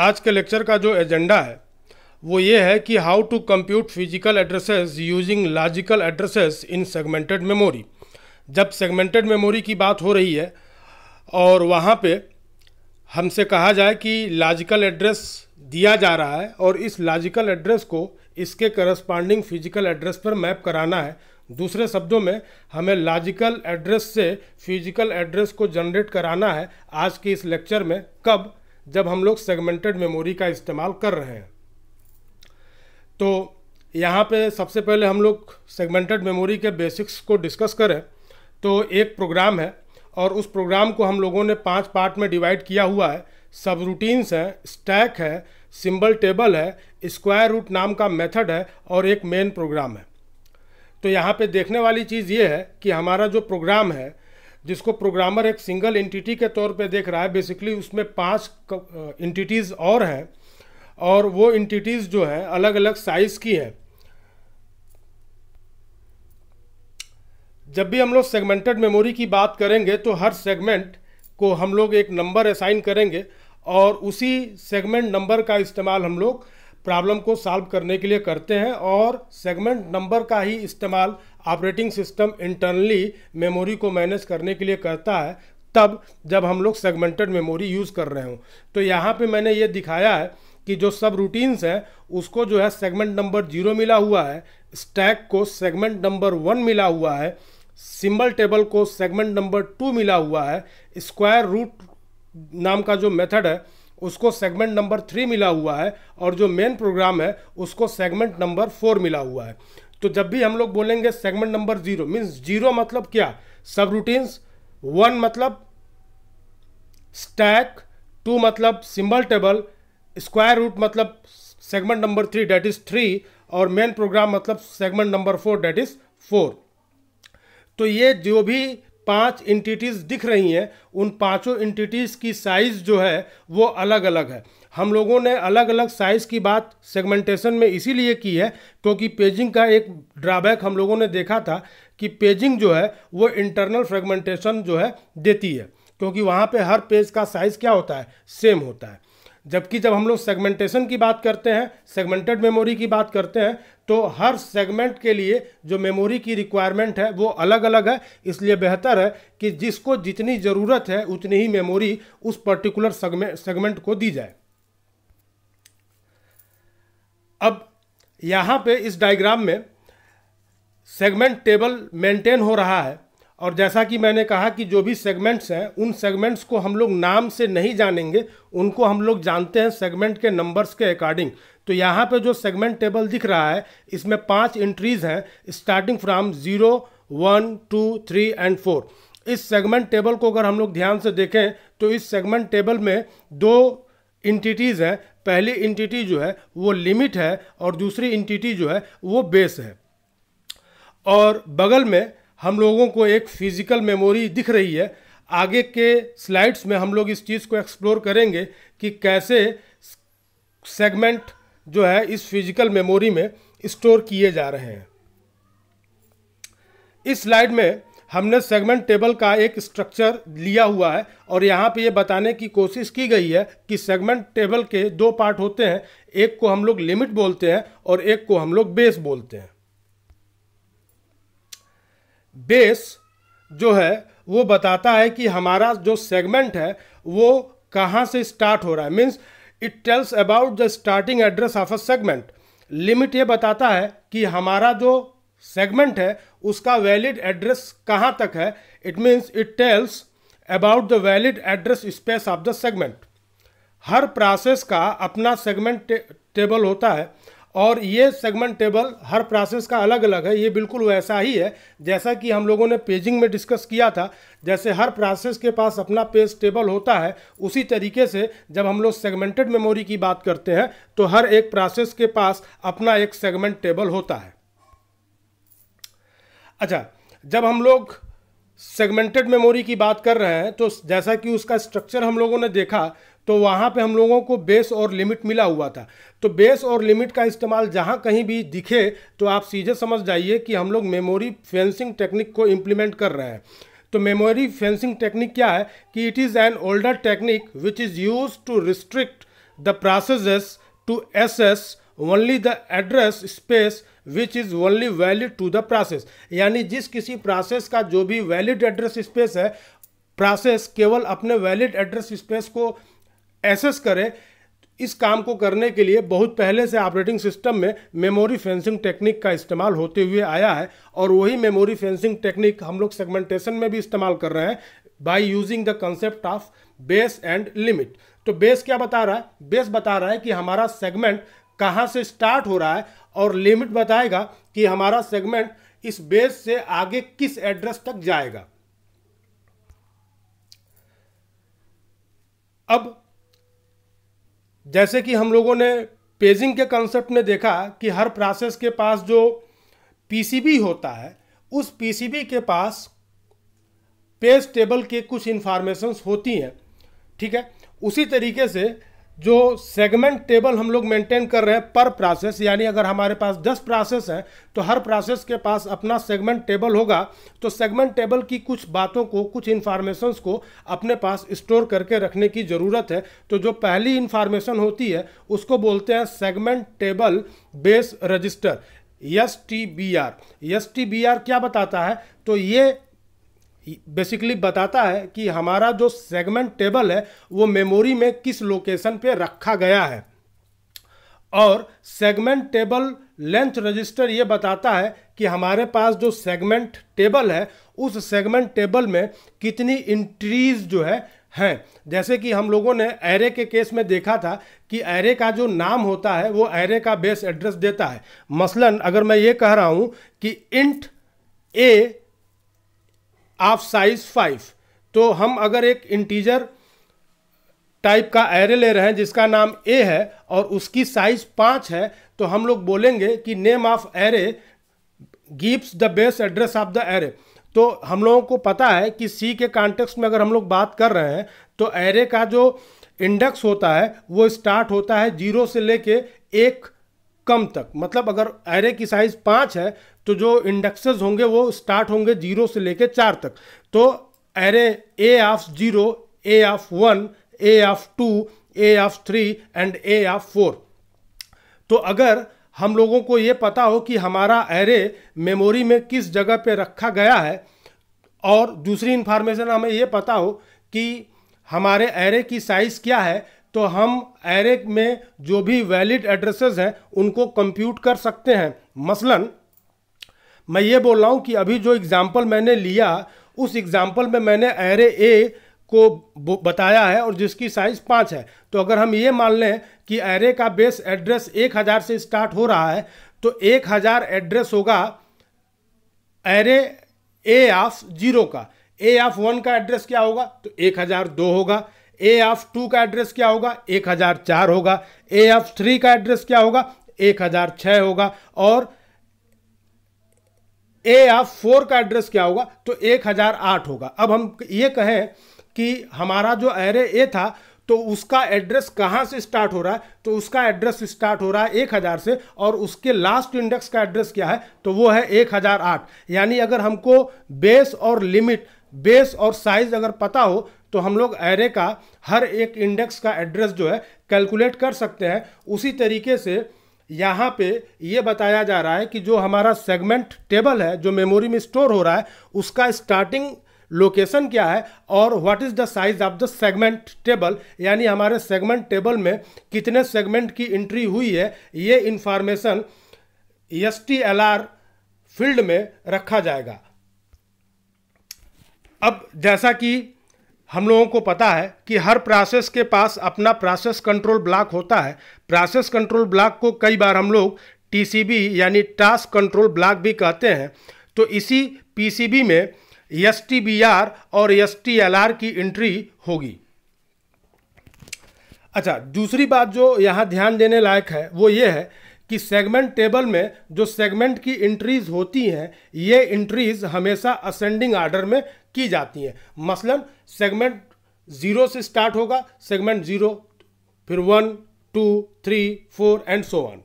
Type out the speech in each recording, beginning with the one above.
आज के लेक्चर का जो एजेंडा है वो ये है कि how to compute physical addresses using logical addresses in segmented memory जब सेगमेंटेड मेमोरी की बात हो रही है और वहाँ पे हमसे कहा जाए कि लॉजिकल एड्रेस दिया जा रहा है और इस लॉजिकल एड्रेस को इसके करस्पांडिंग फिजिकल एड्रेस पर मैप कराना है दूसरे शब्दों में हमें लॉजिकल एड्रेस से फिजिकल एड्रेस को जनरेट कराना है आज के इस लेक्चर में कब जब हम लोग सेगमेंटेड मेमोरी का इस्तेमाल कर रहे हैं तो यहाँ पे सबसे पहले हम लोग सेगमेंटेड मेमोरी के बेसिक्स को डिस्कस करें तो एक प्रोग्राम है और उस प्रोग्राम को हम लोगों ने पांच पार्ट में डिवाइड किया हुआ है सब रूटीन्स हैं स्टैक है सिंबल टेबल है स्क्वायर रूट नाम का मेथड है और एक मेन प्रोग्राम है तो यहाँ पे देखने वाली चीज़ ये है कि हमारा जो प्रोग्राम है जिसको प्रोग्रामर एक सिंगल एंटिटी के तौर पे देख रहा है बेसिकली उसमें पांच एंटिटीज़ और हैं और वो एंटिटीज़ जो है अलग अलग साइज़ की हैं जब भी हम लोग सेगमेंटेड मेमोरी की बात करेंगे तो हर सेगमेंट को हम लोग एक नंबर असाइन करेंगे और उसी सेगमेंट नंबर का इस्तेमाल हम लोग प्रॉब्लम को सॉल्व करने के लिए करते हैं और सेगमेंट नंबर का ही इस्तेमाल ऑपरेटिंग सिस्टम इंटरनली मेमोरी को मैनेज करने के लिए करता है तब जब हम लोग सेगमेंटेड मेमोरी यूज़ कर रहे हों तो यहाँ पे मैंने ये दिखाया है कि जो सब रूटीन्स हैं उसको जो है सेगमेंट नंबर जीरो मिला हुआ है स्टैक को सेगमेंट नंबर वन मिला हुआ है सिंबल टेबल को सेगमेंट नंबर टू मिला हुआ है स्क्वायर रूट नाम का जो मेथड है उसको सेगमेंट नंबर थ्री मिला हुआ है और जो मेन प्रोग्राम है उसको सेगमेंट नंबर फोर मिला हुआ है तो जब भी हम लोग बोलेंगे segment number zero means zero मतलब क्या सब रूटीन्स वन मतलब स्टैक टू मतलब सिंबल टेबल स्क्वायर रूट मतलब segment number three that is three और मेन प्रोग्राम मतलब segment number four that is four तो ये जो भी पांच इंटिटीज़ दिख रही हैं उन पांचों इंटिटीज़ की साइज़ जो है वो अलग अलग है हम लोगों ने अलग अलग साइज़ की बात सेगमेंटेशन में इसीलिए की है क्योंकि पेजिंग का एक ड्राबैक हम लोगों ने देखा था कि पेजिंग जो है वो इंटरनल फ्रेगमेंटेशन जो है देती है क्योंकि वहाँ पे हर पेज का साइज़ क्या होता है सेम होता है जबकि जब हम लोग सेगमेंटेशन की बात करते हैं सेगमेंटेड मेमोरी की बात करते हैं तो हर सेगमेंट के लिए जो मेमोरी की रिक्वायरमेंट है वो अलग अलग है इसलिए बेहतर है कि जिसको जितनी ज़रूरत है उतनी ही मेमोरी उस पर्टिकुलर सेगमेंट को दी जाए अब यहाँ पे इस डायग्राम में सेगमेंट टेबल मेंटेन हो रहा है और जैसा कि मैंने कहा कि जो भी सेगमेंट्स हैं उन सेगमेंट्स को हम लोग नाम से नहीं जानेंगे उनको हम लोग जानते हैं सेगमेंट के नंबर्स के अकॉर्डिंग तो यहाँ पे जो सेगमेंट टेबल दिख रहा है इसमें पांच इंट्रीज़ हैं starting from zero one two three and four इस सेगमेंट टेबल को अगर हम लोग ध्यान से देखें तो इस सेगमेंट टेबल में दो इंटिटीज़ हैं पहली इंटिटी जो है वो लिमिट है और दूसरी इंटिटी जो है वो बेस है और बगल में हम लोगों को एक फिज़िकल मेमोरी दिख रही है आगे के स्लाइड्स में हम लोग इस चीज़ को एक्सप्लोर करेंगे कि कैसे सेगमेंट जो है इस फिजिकल मेमोरी में स्टोर किए जा रहे हैं इस स्लाइड में हमने सेगमेंट टेबल का एक स्ट्रक्चर लिया हुआ है और यहाँ पे ये बताने की कोशिश की गई है कि सेगमेंट टेबल के दो पार्ट होते हैं एक को हम लोग लिमिट बोलते हैं और एक को हम लोग बेस बोलते हैं बेस जो है वो बताता है कि हमारा जो सेगमेंट है वो कहाँ से स्टार्ट हो रहा है means it tells about the starting address of a segment limit ये बताता है कि हमारा जो सेगमेंट है उसका वैलिड एड्रेस कहाँ तक है it means it tells about the valid address space of the segment हर प्रोसेस का अपना सेगमेंट टेबल होता है और ये सेगमेंट टेबल हर प्रोसेस का अलग अलग है ये बिल्कुल वैसा ही है जैसा कि हम लोगों ने पेजिंग में डिस्कस किया था जैसे हर प्रोसेस के पास अपना पेज टेबल होता है उसी तरीके से जब हम लोग सेगमेंटेड मेमोरी की बात करते हैं तो हर एक प्रोसेस के पास अपना एक सेगमेंट टेबल होता है अच्छा जब हम लोग सेगमेंटेड मेमोरी की बात कर रहे हैं तो जैसा कि उसका स्ट्रक्चर हम लोगों ने देखा तो वहाँ पे हम लोगों को बेस और लिमिट मिला हुआ था तो बेस और लिमिट का इस्तेमाल जहाँ कहीं भी दिखे तो आप सीधे समझ जाइए कि हम लोग मेमोरी फेंसिंग टेक्निक को इम्प्लीमेंट कर रहे हैं तो मेमोरी फेंसिंग टेक्निक क्या है कि it is an older technique which is use to restrict the process to access only the address space which is only valid to the process यानी जिस किसी प्रोसेस का जो भी वैलिड एड्रेस स्पेस है प्रोसेस केवल अपने वैलिड एड्रेस स्पेस को एसेस करें इस काम को करने के लिए बहुत पहले से ऑपरेटिंग सिस्टम में मेमोरी फेंसिंग टेक्निक का इस्तेमाल होते हुए आया है और वही मेमोरी फेंसिंग टेक्निक हम लोग सेगमेंटेशन में भी इस्तेमाल कर रहे हैं by using the concept of base and limit तो बेस क्या बता रहा है बेस बता रहा है कि हमारा सेगमेंट कहाँ से स्टार्ट हो रहा है और लिमिट बताएगा कि हमारा सेगमेंट इस बेस से आगे किस एड्रेस तक जाएगा अब जैसे कि हम लोगों ने पेजिंग के कंसेप्ट में देखा कि हर प्रोसेस के पास जो पीसीबी होता है उस पीसीबी के पास पेज टेबल के कुछ इन्फॉर्मेशंस होती हैं ठीक है उसी तरीके से जो सेगमेंट टेबल हम लोग मेंटेन कर रहे हैं पर प्रोसेस यानी अगर हमारे पास 10 प्रोसेस हैं तो हर प्रोसेस के पास अपना सेगमेंट टेबल होगा तो सेगमेंट टेबल की कुछ बातों को कुछ इन्फॉर्मेशंस को अपने पास स्टोर करके रखने की ज़रूरत है तो जो पहली इन्फॉर्मेशन होती है उसको बोलते हैं segment table base register S T B R S T B R क्या बताता है तो ये बेसिकली बताता है कि हमारा जो सेगमेंट टेबल है वो मेमोरी में किस लोकेशन पे रखा गया है और सेगमेंट टेबल लेंथ रजिस्टर ये बताता है कि हमारे पास जो सेगमेंट टेबल है उस सेगमेंट टेबल में कितनी इंट्रीज जो है हैं जैसे कि हम लोगों ने एरे के केस में देखा था कि एरे का जो नाम होता है वो एरे का बेस एड्रेस देता है मसलन अगर मैं ये कह रहा हूँ कि int A of size five तो हम अगर एक इंटीजर टाइप का एरे ले रहे हैं जिसका नाम ए है और उसकी साइज पाँच है तो हम लोग बोलेंगे कि name of array gives the base address of the array तो हम लोगों को पता है कि सी के कॉन्टेक्स्ट में अगर हम लोग बात कर रहे हैं तो एरे का जो इंडेक्स होता है वो स्टार्ट होता है जीरो से लेके एक कम तक मतलब अगर एरे की साइज पाँच है तो जो इंडेक्सेस होंगे वो स्टार्ट होंगे जीरो से लेके चार तक तो array A of zero A of one A of two A of three and A of four तो अगर हम लोगों को ये पता हो कि हमारा एरे मेमोरी में किस जगह पे रखा गया है और दूसरी इन्फॉर्मेशन हमें ये पता हो कि हमारे एरे की साइज़ क्या है तो हम एरे में जो भी वैलिड एड्रेसेस हैं उनको कंप्यूट कर सकते हैं मसलन मैं ये बोल रहा हूँ कि अभी जो एग्ज़ाम्पल मैंने लिया उस एग्ज़ाम्पल में मैंने एरे ए को बताया है और जिसकी साइज पाँच है तो अगर हम ये मान लें कि एरे का बेस एड्रेस एक हज़ार से स्टार्ट हो रहा है तो एक हज़ार एड्रेस होगा एरे ए ऑफ जीरो का ए ऑफ वन का एड्रेस क्या होगा तो एक हज़ार दो होगा ए एफ टू का एड्रेस क्या होगा एक हजार चार होगा ए एफ थ्री का एड्रेस क्या होगा एक हजार छह होगा और ए एफ फोर का एड्रेस क्या होगा तो एक हजार आठ होगा अब हम ये कहें कि हमारा जो एरे ए था तो उसका एड्रेस कहाँ से स्टार्ट हो रहा है तो उसका एड्रेस स्टार्ट हो रहा है एक हज़ार से और उसके लास्ट इंडेक्स का एड्रेस क्या है तो वो है एक हज़ार आठ यानी अगर हमको बेस और लिमिट बेस और साइज अगर पता हो तो हम लोग एरे का हर एक इंडेक्स का एड्रेस जो है कैलकुलेट कर सकते हैं उसी तरीके से यहाँ पे ये बताया जा रहा है कि जो हमारा सेगमेंट टेबल है जो मेमोरी में स्टोर हो रहा है उसका स्टार्टिंग लोकेशन क्या है और what is the size of the segment table यानी हमारे सेगमेंट टेबल में कितने सेगमेंट की एंट्री हुई है ये इन्फॉर्मेशन एस फील्ड में रखा जाएगा अब जैसा कि हम लोगों को पता है कि हर प्रोसेस के पास अपना प्रोसेस कंट्रोल ब्लॉक होता है प्रोसेस कंट्रोल ब्लॉक को कई बार हम लोग टीसीबी यानी टास्क कंट्रोल ब्लॉक भी कहते हैं तो इसी पीसीबी में एस और एस की एंट्री होगी अच्छा दूसरी बात जो यहाँ ध्यान देने लायक है वो ये है कि सेगमेंट टेबल में जो सेगमेंट की एंट्रीज होती हैं ये इंट्रीज हमेशा असेंडिंग आर्डर में की जाती हैं मसलन सेगमेंट ज़ीरो से स्टार्ट होगा सेगमेंट ज़ीरो फिर one two three four and so on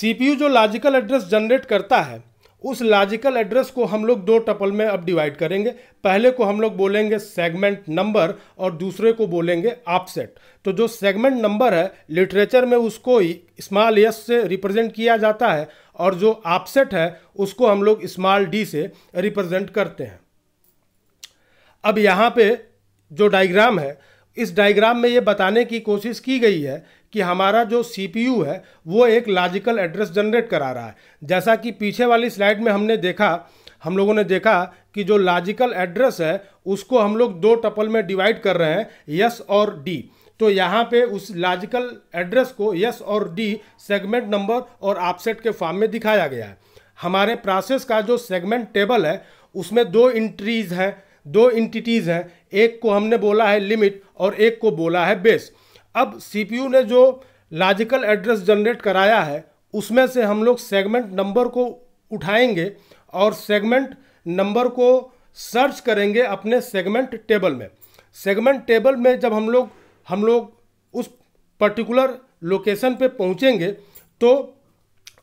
CPU जो लॉजिकल एड्रेस जनरेट करता है उस लॉजिकल एड्रेस को हम लोग दो टपल में अब डिवाइड करेंगे पहले को हम लोग बोलेंगे सेगमेंट नंबर और दूसरे को बोलेंगे ऑफसेट तो जो सेगमेंट नंबर है लिटरेचर में उसको स्मॉल एस से रिप्रेजेंट किया जाता है और जो ऑफसेट है उसको हम लोग स्मॉल डी से रिप्रेजेंट करते हैं अब यहाँ पे जो डायग्राम है इस डायग्राम में ये बताने की कोशिश की गई है कि हमारा जो सी है वो एक लॉजिकल एड्रेस जनरेट करा रहा है जैसा कि पीछे वाली स्लाइड में हमने देखा हम लोगों ने देखा कि जो लॉजिकल एड्रेस है उसको हम लोग दो टपल में डिवाइड कर रहे हैं यस और डी तो यहाँ पे उस लॉजिकल एड्रेस को यस और डी सेगमेंट नंबर और आपसेट के फॉर्म में दिखाया गया है हमारे प्रोसेस का जो सेगमेंट टेबल है उसमें दो इंट्रीज हैं दो इंटिटीज़ हैं एक को हमने बोला है लिमिट और एक को बोला है बेस अब सी ने जो लॉजिकल एड्रेस जनरेट कराया है उसमें से हम लोग सेगमेंट नंबर को उठाएंगे और सेगमेंट नंबर को सर्च करेंगे अपने सेगमेंट टेबल में सेगमेंट टेबल में जब हम लोग हम लोग उस पर्टिकुलर लोकेशन पे पहुँचेंगे तो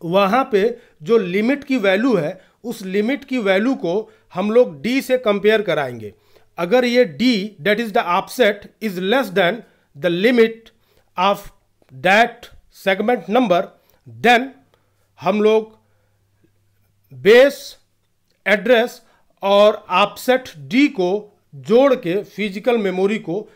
वहाँ पे जो लिमिट की वैल्यू है उस लिमिट की वैल्यू को हम लोग डी से कंपेयर कराएंगे अगर ये D that is the offset is less than the limit of that segment number then हम लोग बेस एड्रेस और ऑपसेट डी को जोड़ के फिजिकल मेमोरी को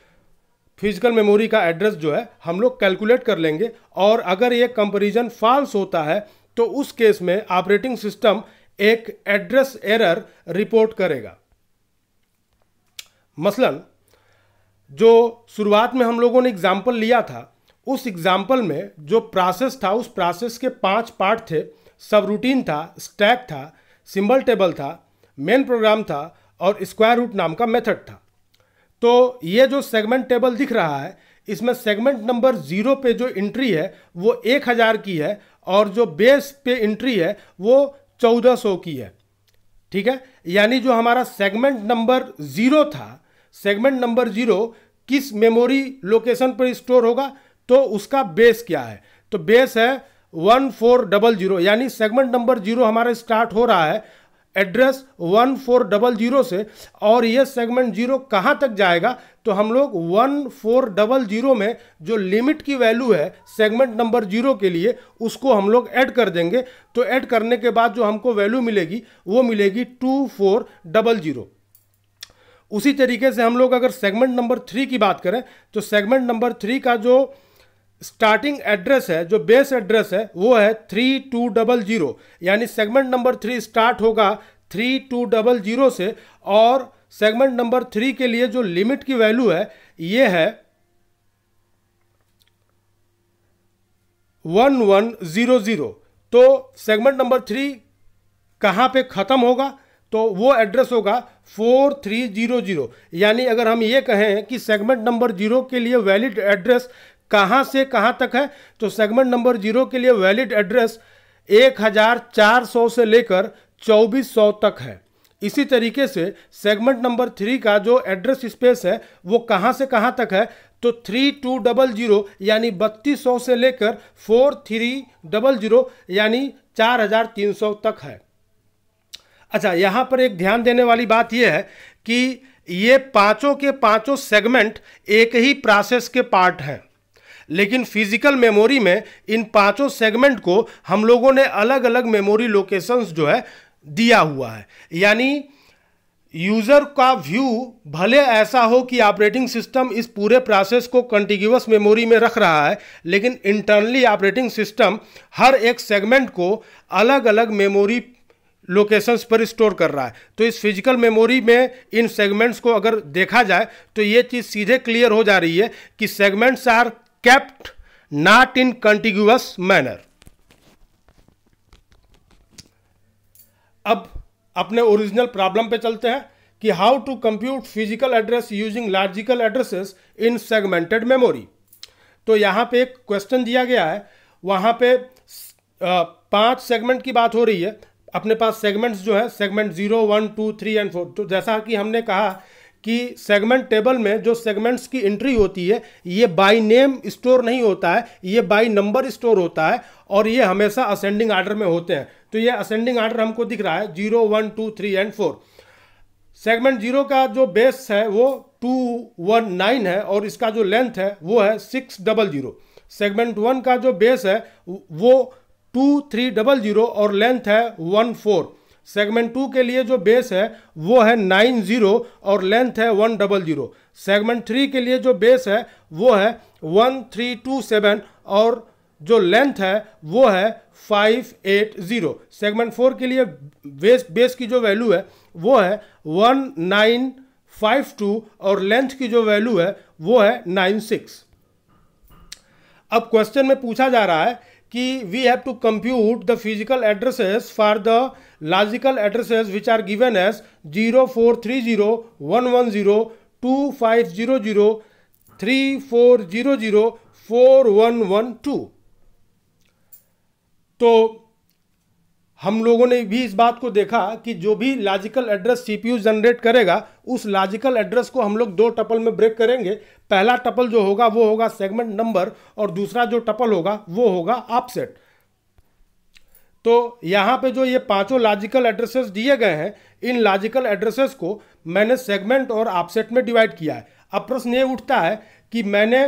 फिजिकल मेमोरी का एड्रेस जो है हम लोग कैलकुलेट कर लेंगे और अगर ये कंपैरिजन फॉल्स होता है तो उस केस में ऑपरेटिंग सिस्टम एक एड्रेस एरर रिपोर्ट करेगा मसलन जो शुरुआत में हम लोगों ने एग्जाम्पल लिया था उस एग्जाम्पल में जो प्रोसेस था उस प्रोसेस के पांच पार्ट थे सब रूटीन था स्टैक था सिंबल टेबल था मेन प्रोग्राम था और स्क्वायर रूट नाम का मेथड था तो ये जो सेगमेंट टेबल दिख रहा है इसमें सेगमेंट नंबर ज़ीरो पे जो एंट्री है वो एक हज़ार की है और जो बेस पे एंट्री है वो चौदह सौ की है ठीक है यानी जो हमारा सेगमेंट नंबर ज़ीरो था सेगमेंट नंबर ज़ीरो किस मेमोरी लोकेशन पर स्टोर होगा तो उसका बेस क्या है तो बेस है वन फोर डबल जीरो यानी सेगमेंट नंबर जीरो हमारा स्टार्ट हो रहा है address one four double zero से और ये सेगमेंट जीरो कहाँ तक जाएगा तो हम लोग वन फोर डबल जीरो में जो लिमिट की वैल्यू है सेगमेंट नंबर जीरो के लिए उसको हम लोग ऐड कर देंगे तो ऐड करने के बाद जो हमको वैल्यू मिलेगी वो मिलेगी टू फोर डबल जीरो उसी तरीके से हम लोग अगर सेगमेंट नंबर थ्री की बात करें तो सेगमेंट नंबर थ्री का जो स्टार्टिंग एड्रेस है जो बेस एड्रेस है वो है थ्री टू डबल जीरो यानी सेगमेंट नंबर थ्री स्टार्ट होगा थ्री टू डबल जीरो से और सेगमेंट नंबर थ्री के लिए जो लिमिट की वैल्यू है ये है वन वन ज़ीरो ज़ीरो तो सेगमेंट नंबर थ्री कहाँ पे ख़त्म होगा तो वो एड्रेस होगा फोर थ्री जीरो जीरो यानी अगर हम ये कहें कि सेगमेंट नंबर जीरो के लिए वैलिड एड्रेस कहाँ से कहाँ तक है तो सेगमेंट नंबर जीरो के लिए वैलिड एड्रेस 1400 से लेकर 2400 तक है इसी तरीके से सेगमेंट नंबर थ्री का जो एड्रेस स्पेस है वो कहाँ से कहाँ तक है तो थ्री टू डबल जीरो यानी बत्तीस सौ से लेकर फोर थ्री डबल जीरो यानी चार हजार तीन सौ तक है अच्छा यहाँ पर एक ध्यान देने वाली बात यह है कि ये पांचों के पांचों सेगमेंट एक ही प्रोसेस के पार्ट हैं लेकिन फिजिकल मेमोरी में इन पांचों सेगमेंट को हम लोगों ने अलग अलग मेमोरी लोकेशंस जो है दिया हुआ है यानी यूज़र का व्यू भले ऐसा हो कि ऑपरेटिंग सिस्टम इस पूरे प्रोसेस को कंटिग्यूस मेमोरी में रख रहा है लेकिन इंटरनली ऑपरेटिंग सिस्टम हर एक सेगमेंट को अलग अलग मेमोरी लोकेशंस पर स्टोर कर रहा है तो इस फिजिकल मेमोरी में इन सेगमेंट्स को अगर देखा जाए तो ये चीज़ सीधे क्लियर हो जा रही है कि segments are kept not in contiguous manner अब अपने ओरिजिनल प्रॉब्लम पे चलते हैं कि how to compute physical address using logical addresses in segmented memory तो यहां पे एक क्वेश्चन दिया गया है वहां पे पांच सेगमेंट की बात हो रही है अपने पास सेगमेंट्स जो है segment zero one two three and four तो जैसा कि हमने कहा कि सेगमेंट टेबल में जो सेगमेंट्स की एंट्री होती है ये बाय नेम स्टोर नहीं होता है ये बाय नंबर स्टोर होता है और ये हमेशा असेंडिंग आर्डर में होते हैं तो ये असेंडिंग आर्डर हमको दिख रहा है zero one two three and four segment zero का जो बेस है वो टू वन नाइन है और इसका जो लेंथ है वो है six double zero segment one का जो बेस है वो टू थ्री डबल जीरो और लेंथ है वन फोर सेगमेंट टू के लिए जो बेस है वो है नाइन जीरो और लेंथ है one double zero segment three के लिए जो बेस है वो है वन थ्री टू सेवन और जो लेंथ है वो है five eight zero segment four के लिए बेस बेस की जो वैल्यू है वो है वन नाइन फाइव टू और लेंथ की जो वैल्यू है वो है नाइन सिक्स अब क्वेश्चन में पूछा जा रहा है कि we have to compute the physical addresses for the logical addresses which are given as zero four three zero one one zero two five zero zero three four zero zero four one one two तो हम लोगों ने भी इस बात को देखा कि जो भी लॉजिकल एड्रेस सीपीयू जनरेट करेगा उस लॉजिकल एड्रेस को हम लोग दो टपल में ब्रेक करेंगे पहला टपल जो होगा वो होगा सेगमेंट नंबर और दूसरा जो टपल होगा वो होगा ऑफसेट तो यहाँ पे जो ये पांचों लॉजिकल एड्रेसेस दिए गए हैं इन लॉजिकल एड्रेसेस को मैंने सेगमेंट और ऑपसेट में डिवाइड किया है अब प्रश्न ये उठता है कि मैंने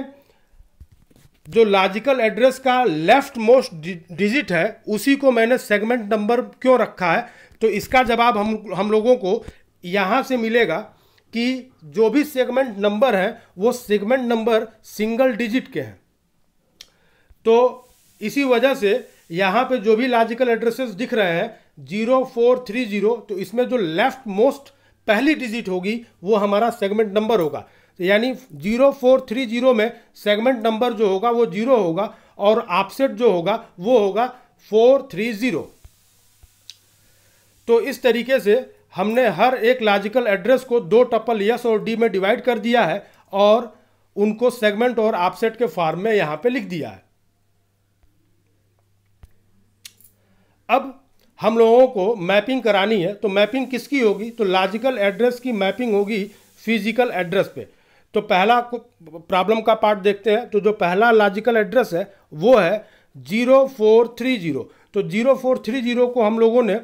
जो लॉजिकल एड्रेस का लेफ्ट मोस्ट डिजिट है उसी को मैंने सेगमेंट नंबर क्यों रखा है तो इसका जवाब हम हम लोगों को यहाँ से मिलेगा कि जो भी सेगमेंट नंबर है वो सेगमेंट नंबर सिंगल डिजिट के हैं तो इसी वजह से यहाँ पे जो भी लॉजिकल एड्रेसेस दिख रहे हैं जीरो फोर थ्री जीरो तो इसमें जो लेफ्ट मोस्ट पहली डिजिट होगी वो हमारा सेगमेंट नंबर होगा तो यानी जीरो फोर थ्री जीरो में सेगमेंट नंबर जो होगा वो जीरो होगा और आपसेट जो होगा वो होगा फोर थ्री जीरो तो इस तरीके से हमने हर एक लॉजिकल एड्रेस को दो टपल यस और डी में डिवाइड कर दिया है और उनको सेगमेंट और आपसेट के फॉर्म में यहां पे लिख दिया है अब हम लोगों को मैपिंग करानी है तो मैपिंग किसकी होगी तो लॉजिकल एड्रेस की मैपिंग होगी फिजिकल एड्रेस पे तो पहला प्रॉब्लम का पार्ट देखते हैं तो जो पहला लॉजिकल एड्रेस है वो है जीरो फोर थ्री जीरो तो जीरो फोर थ्री जीरो को हम लोगों ने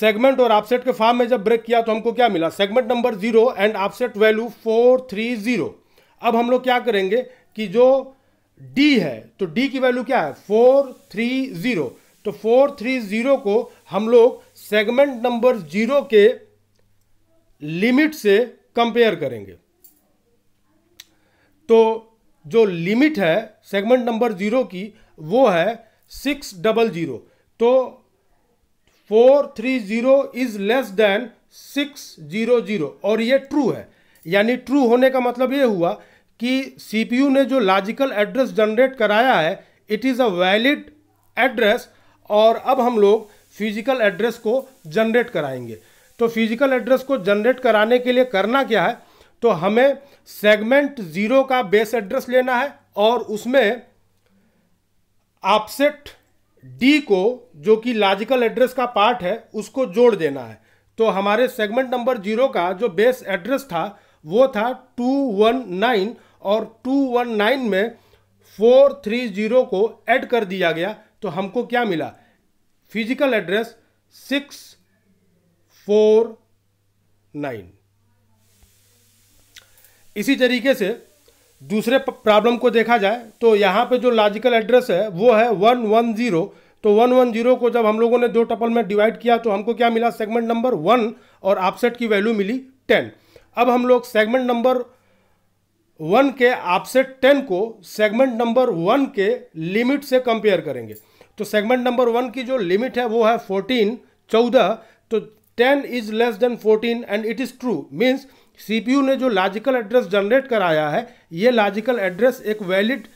सेगमेंट और ऑफसेट के फॉर्म में जब ब्रेक किया तो हमको क्या मिला segment number zero and offset value four three zero अब हम लोग क्या करेंगे कि जो डी है तो डी की वैल्यू क्या है फोर थ्री जीरो तो फोर थ्री जीरो को हम लोग सेगमेंट नंबर जीरो के लिमिट से कंपेयर करेंगे तो जो लिमिट है सेगमेंट नंबर जीरो की वो है सिक्स डबल जीरो तो four three zero is less than six zero zero और ये ट्रू है यानी ट्रू होने का मतलब ये हुआ कि सीपीयू ने जो लॉजिकल एड्रेस जनरेट कराया है it is a valid address और अब हम लोग फिजिकल एड्रेस को जनरेट कराएंगे तो फिजिकल एड्रेस को जनरेट कराने के लिए करना क्या है तो हमें सेगमेंट जीरो का बेस एड्रेस लेना है और उसमें आपसेट डी को जो कि लॉजिकल एड्रेस का पार्ट है उसको जोड़ देना है तो हमारे सेगमेंट नंबर जीरो का जो बेस एड्रेस था वो था टू वन नाइन और टू वन नाइन में फोर थ्री जीरो को ऐड कर दिया गया तो हमको क्या मिला physical address six four nine इसी तरीके से दूसरे प्रॉब्लम को देखा जाए तो यहाँ पे जो लॉजिकल एड्रेस है वो है वन वन ज़ीरो तो वन वन जीरो को जब हम लोगों ने दो टपल में डिवाइड किया तो हमको क्या मिला सेगमेंट नंबर वन और आपसेट की वैल्यू मिली टेन अब हम लोग सेगमेंट नंबर वन के आपसेट टेन को सेगमेंट नंबर वन के लिमिट से कंपेयर करेंगे तो सेगमेंट नंबर वन की जो लिमिट है वो है फोर्टीन चौदह तो ten is less than fourteen and it is true means you ने जो लॉजिकल एड्रेस जनरेट कराया है ये लॉजिकल एड्रेस एक वैलिड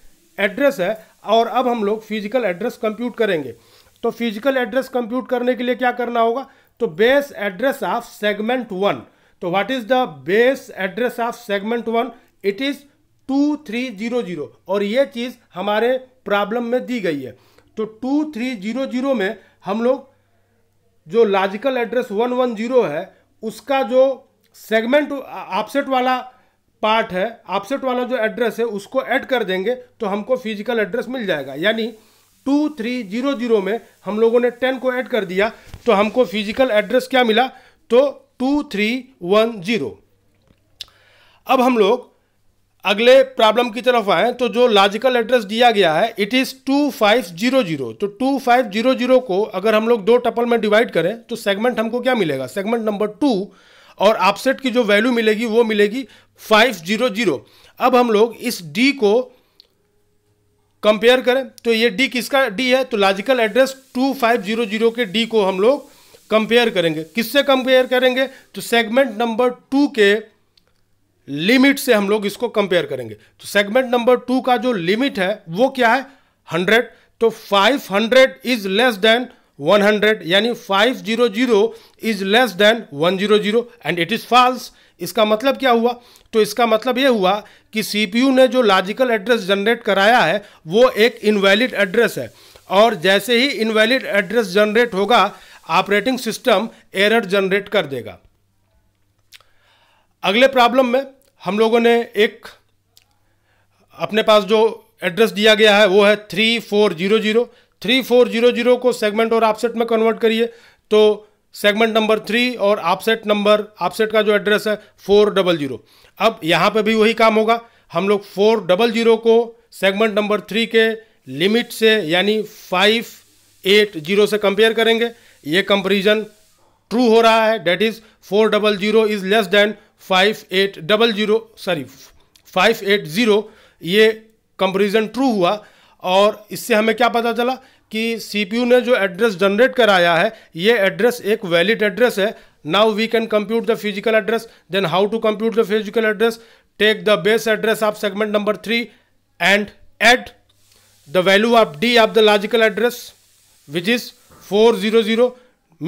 एड्रेस है और अब हम लोग फिजिकल एड्रेस कंप्यूट करेंगे तो फिजिकल एड्रेस कंप्यूट करने के लिए क्या करना होगा तो base address of segment one तो what is the base address of segment one it is two three zero zero और ये चीज़ हमारे प्रॉब्लम में दी गई है तो टू थ्री जीरो जीरो में हम लोग जो logical address one one zero है उसका जो सेगमेंट ऑफसेट वाला पार्ट है ऑफसेट वाला जो एड्रेस है उसको ऐड कर देंगे तो हमको फिजिकल एड्रेस मिल जाएगा यानी टू थ्री जीरो जीरो में हम लोगों ने टेन को ऐड कर दिया तो हमको फिजिकल एड्रेस क्या मिला तो टू थ्री वन जीरो अब हम लोग अगले प्रॉब्लम की तरफ आए तो जो लॉजिकल एड्रेस दिया गया है it is two five zero zero तो टू फाइव जीरो जीरो को अगर हम लोग दो टपल में डिवाइड करें तो सेगमेंट हमको क्या मिलेगा सेगमेंट नंबर टू और आपसेट की जो वैल्यू मिलेगी वो मिलेगी फाइव जीरो जीरो अब हम लोग इस डी को कंपेयर करें तो ये डी किसका डी है तो logical address two five zero zero के डी को हम लोग कंपेयर करेंगे किससे कंपेयर करेंगे तो सेगमेंट नंबर टू के लिमिट से हम लोग इसको कंपेयर करेंगे तो सेगमेंट नंबर टू का जो लिमिट है वो क्या है हंड्रेड तो five hundred is less than 100 यानी 500 is less than 100 and it is false इसका मतलब क्या हुआ तो इसका मतलब यह हुआ कि सीपीयू ने जो लॉजिकल एड्रेस जनरेट कराया है वो एक इनवैलिड एड्रेस है और जैसे ही इनवैलिड एड्रेस जनरेट होगा ऑपरेटिंग सिस्टम एरर जनरेट कर देगा अगले प्रॉब्लम में हम लोगों ने एक अपने पास जो एड्रेस दिया गया है वो है three four zero zero three four zero zero को सेगमेंट और आपसेट में कन्वर्ट करिए तो सेगमेंट नंबर थ्री और आपसेट नंबर आपसेट का जो एड्रेस है फोर डबल जीरो अब यहाँ पे भी वही काम होगा हम लोग फोर डबल जीरो को सेगमेंट नंबर थ्री के लिमिट से यानी फाइव एट जीरो से कंपेयर करेंगे ये कंपेरिजन ट्रू हो रहा है that is four double zero is less than five eight double zero sorry five eight zero ये कंपेरिजन ट्रू हुआ और इससे हमें क्या पता चला कि सीपीयू ने जो एड्रेस जनरेट कराया है ये एड्रेस एक वैलिड एड्रेस है now we can compute the physical address then how to compute the physical address take the base address of segment number three and add the value of D of the logical address which is four zero zero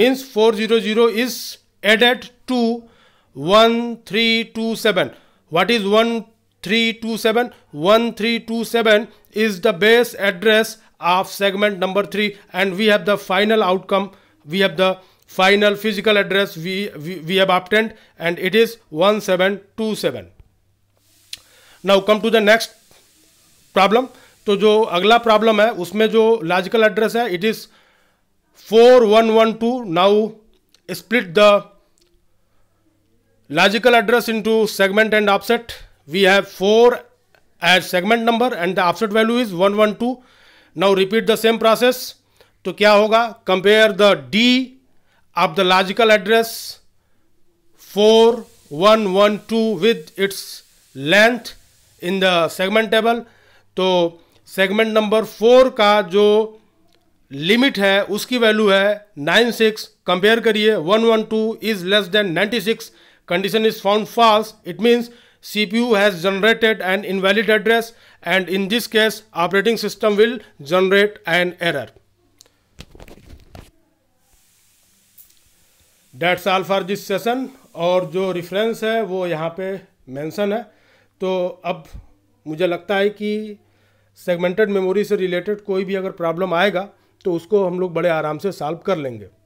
means four zero zero is added to one three two seven what is one three two seven one three two seven is the base address of segment number three and we have the final outcome we have the final physical address we we have obtained and it is one seven two seven now come to the next problem तो जो अगला problem है उसमें जो logical address है it is four one one two now split the Logical address into segment and offset. We have 4 as segment number and the is one one two now repeat the same process तो क्या होगा compare the D of the logical address four one one two with its length in the segment table तो segment number four का जो limit है उसकी value है nine six compare करिए one one two is less than ninety six condition is found false, it means CPU has generated an invalid address and in this case operating system will generate an error. That's all for this session और जो reference है वो यहाँ पे mention है तो अब मुझे लगता है कि सेगमेंटेड मेमोरी से रिलेटेड कोई भी अगर प्रॉब्लम आएगा तो उसको हम लोग बड़े आराम से सॉल्व कर लेंगे